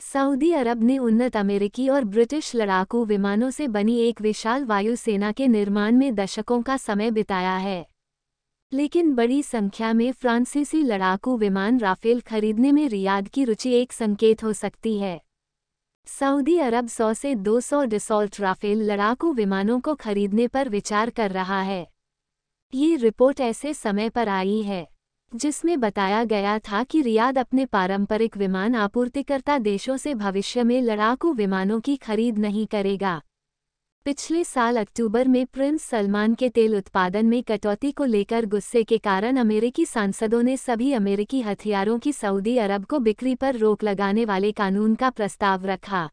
Saudi अरब ने उन्नत अमेरिकी और ब्रिटिश लड़ाकू विमानों से बनी एक विशाल वायुसेना के निर्माण में दशकों का समय बिताया है लेकिन बड़ी संख्या में फ्रांसीसी लड़ाकू विमान राफेल खरीदने में रियाद की रुचि एक संकेत हो सकती है सऊदी अरब 100 से 200 डिसॉल्ट राफेल लड़ाकू विमानों को खरीदने पर विचार कर रहा है ये रिपोर्ट ऐसे समय पर आई है जिसमें बताया गया था कि रियाद अपने पारंपरिक विमान आपूर्तिकर्ता देशों से भविष्य में लड़ाकू विमानों की खरीद नहीं करेगा पिछले साल अक्टूबर में प्रिंस सलमान के तेल उत्पादन में कटौती को लेकर गुस्से के कारण अमेरिकी सांसदों ने सभी अमेरिकी हथियारों की सऊदी अरब को बिक्री पर रोक लगाने वाले कानून का प्रस्ताव रखा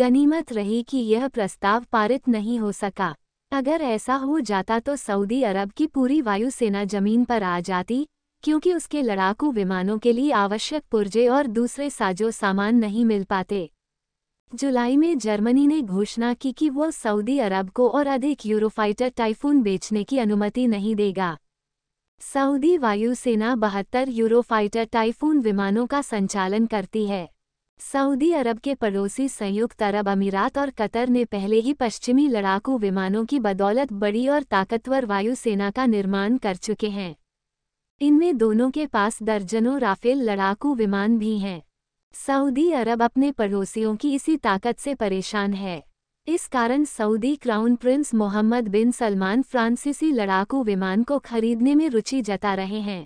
गनीमत रही कि यह प्रस्ताव पारित नहीं हो सका अगर ऐसा हो जाता तो सऊदी अरब की पूरी वायुसेना जमीन पर आ जाती क्योंकि उसके लड़ाकू विमानों के लिए आवश्यक पुर्जे और दूसरे साजो सामान नहीं मिल पाते जुलाई में जर्मनी ने घोषणा की कि वह सऊदी अरब को और अधिक यूरोफाइटर टाइफून बेचने की अनुमति नहीं देगा सऊदी वायुसेना बहत्तर यूरोफाइटर टाइफून विमानों का संचालन करती है सऊदी अरब के पड़ोसी संयुक्त अरब अमीरात और कतर ने पहले ही पश्चिमी लड़ाकू विमानों की बदौलत बड़ी और ताकतवर वायुसेना का निर्माण कर चुके हैं इनमें दोनों के पास दर्जनों राफेल लड़ाकू विमान भी हैं सऊदी अरब अपने पड़ोसियों की इसी ताकत से परेशान है इस कारण Saudi crown prince Mohammed bin Salman फ्रांसीसी लड़ाकू विमान को खरीदने में रुचि जता रहे हैं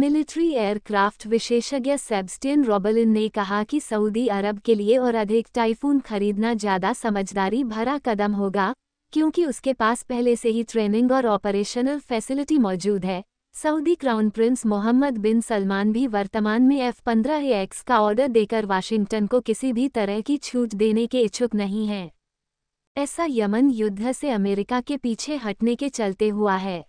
मिलिट्री एयरक्राफ्ट विशेषज्ञ सेब्स्टियन रॉबलिन ने कहा कि सऊदी अरब के लिए और अधिक टाइफून खरीदना ज़्यादा समझदारी भरा कदम होगा क्योंकि उसके पास पहले से ही ट्रेनिंग और ऑपरेशनल फैसिलिटी मौजूद है Saudi crown prince Mohammed bin Salman भी वर्तमान में एफ पंद्रह एक्स का ऑर्डर देकर वाशिंगटन को किसी भी तरह की छूट देने के इच्छुक नहीं हैं ऐसा यमन युद्ध से अमेरिका के पीछे हटने के चलते हुआ है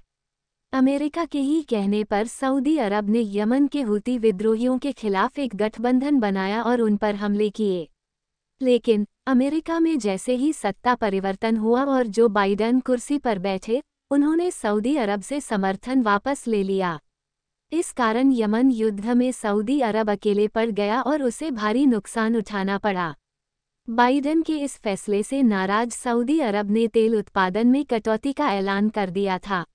अमेरिका के ही कहने पर सऊदी अरब ने यमन के हुती विद्रोहियों के खिलाफ एक गठबंधन बनाया और उन पर हमले किए लेकिन अमेरिका में जैसे ही सत्ता परिवर्तन हुआ और जो बाइडेन कुर्सी पर बैठे उन्होंने सऊदी अरब से समर्थन वापस ले लिया इस कारण यमन युद्ध में सऊदी अरब अकेले पड़ गया और उसे भारी नुकसान उठाना पड़ा बाइडेन के इस फैसले से नाराज सऊदी अरब ने तेल उत्पादन में कटौती का ऐलान कर दिया था